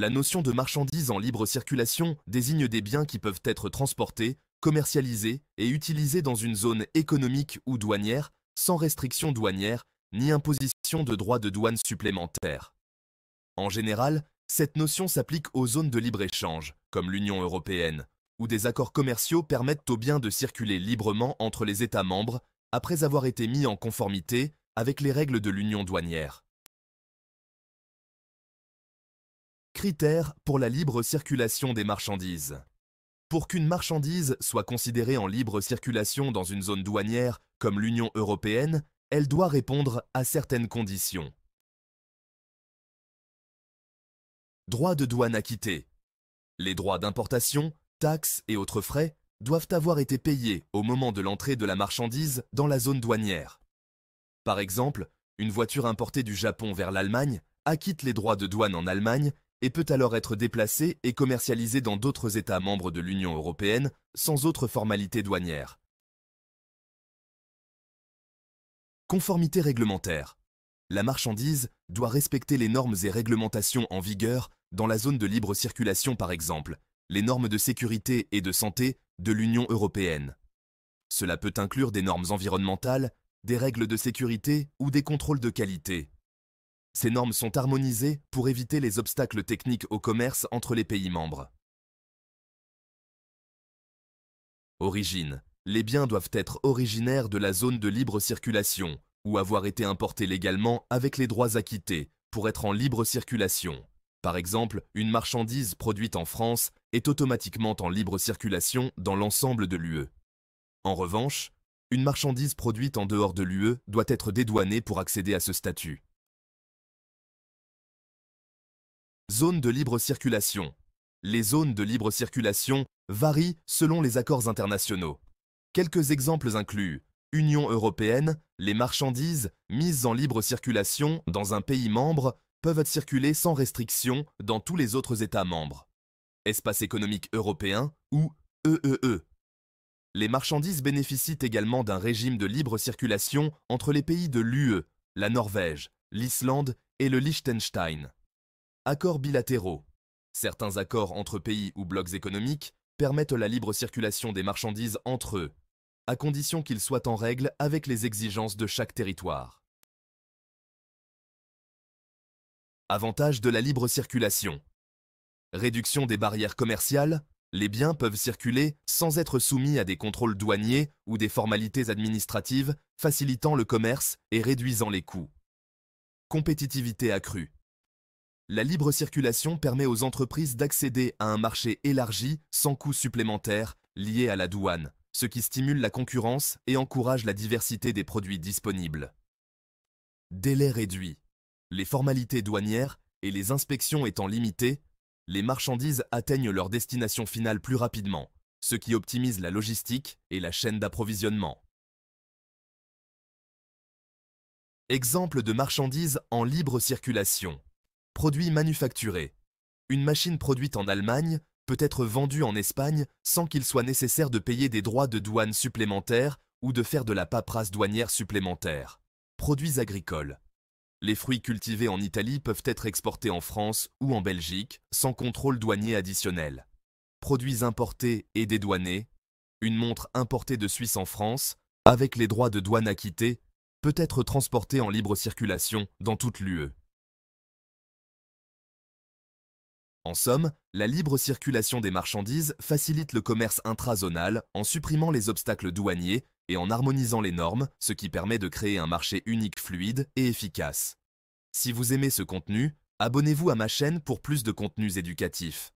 La notion de marchandise en libre circulation désigne des biens qui peuvent être transportés, commercialisés et utilisés dans une zone économique ou douanière, sans restriction douanière ni imposition de droits de douane supplémentaires. En général, cette notion s'applique aux zones de libre-échange, comme l'Union européenne, où des accords commerciaux permettent aux biens de circuler librement entre les États membres après avoir été mis en conformité avec les règles de l'Union douanière. Critères pour la libre circulation des marchandises. Pour qu'une marchandise soit considérée en libre circulation dans une zone douanière comme l'Union européenne, elle doit répondre à certaines conditions. Droits de douane acquittés. Les droits d'importation, taxes et autres frais doivent avoir été payés au moment de l'entrée de la marchandise dans la zone douanière. Par exemple, une voiture importée du Japon vers l'Allemagne acquitte les droits de douane en Allemagne et peut alors être déplacé et commercialisé dans d'autres États membres de l'Union européenne sans autre formalité douanière. Conformité réglementaire. La marchandise doit respecter les normes et réglementations en vigueur dans la zone de libre circulation par exemple, les normes de sécurité et de santé de l'Union européenne. Cela peut inclure des normes environnementales, des règles de sécurité ou des contrôles de qualité. Ces normes sont harmonisées pour éviter les obstacles techniques au commerce entre les pays membres. Origine. Les biens doivent être originaires de la zone de libre circulation ou avoir été importés légalement avec les droits acquittés pour être en libre circulation. Par exemple, une marchandise produite en France est automatiquement en libre circulation dans l'ensemble de l'UE. En revanche, une marchandise produite en dehors de l'UE doit être dédouanée pour accéder à ce statut. Zone de libre circulation. Les zones de libre circulation varient selon les accords internationaux. Quelques exemples incluent Union européenne, les marchandises mises en libre circulation dans un pays membre peuvent circuler sans restriction dans tous les autres États membres. Espace économique européen ou EEE. E e. Les marchandises bénéficient également d'un régime de libre circulation entre les pays de l'UE, la Norvège, l'Islande et le Liechtenstein. Accords bilatéraux. Certains accords entre pays ou blocs économiques permettent la libre circulation des marchandises entre eux, à condition qu'ils soient en règle avec les exigences de chaque territoire. Avantages de la libre circulation. Réduction des barrières commerciales, les biens peuvent circuler sans être soumis à des contrôles douaniers ou des formalités administratives, facilitant le commerce et réduisant les coûts. Compétitivité accrue. La libre circulation permet aux entreprises d'accéder à un marché élargi sans coûts supplémentaires liés à la douane, ce qui stimule la concurrence et encourage la diversité des produits disponibles. Délai réduit. Les formalités douanières et les inspections étant limitées, les marchandises atteignent leur destination finale plus rapidement, ce qui optimise la logistique et la chaîne d'approvisionnement. Exemple de marchandises en libre circulation. Produits manufacturés. Une machine produite en Allemagne peut être vendue en Espagne sans qu'il soit nécessaire de payer des droits de douane supplémentaires ou de faire de la paperasse douanière supplémentaire. Produits agricoles. Les fruits cultivés en Italie peuvent être exportés en France ou en Belgique sans contrôle douanier additionnel. Produits importés et dédouanés. Une montre importée de Suisse en France, avec les droits de douane acquittés, peut être transportée en libre circulation dans toute l'UE. En somme, la libre circulation des marchandises facilite le commerce intrazonal en supprimant les obstacles douaniers et en harmonisant les normes, ce qui permet de créer un marché unique fluide et efficace. Si vous aimez ce contenu, abonnez-vous à ma chaîne pour plus de contenus éducatifs.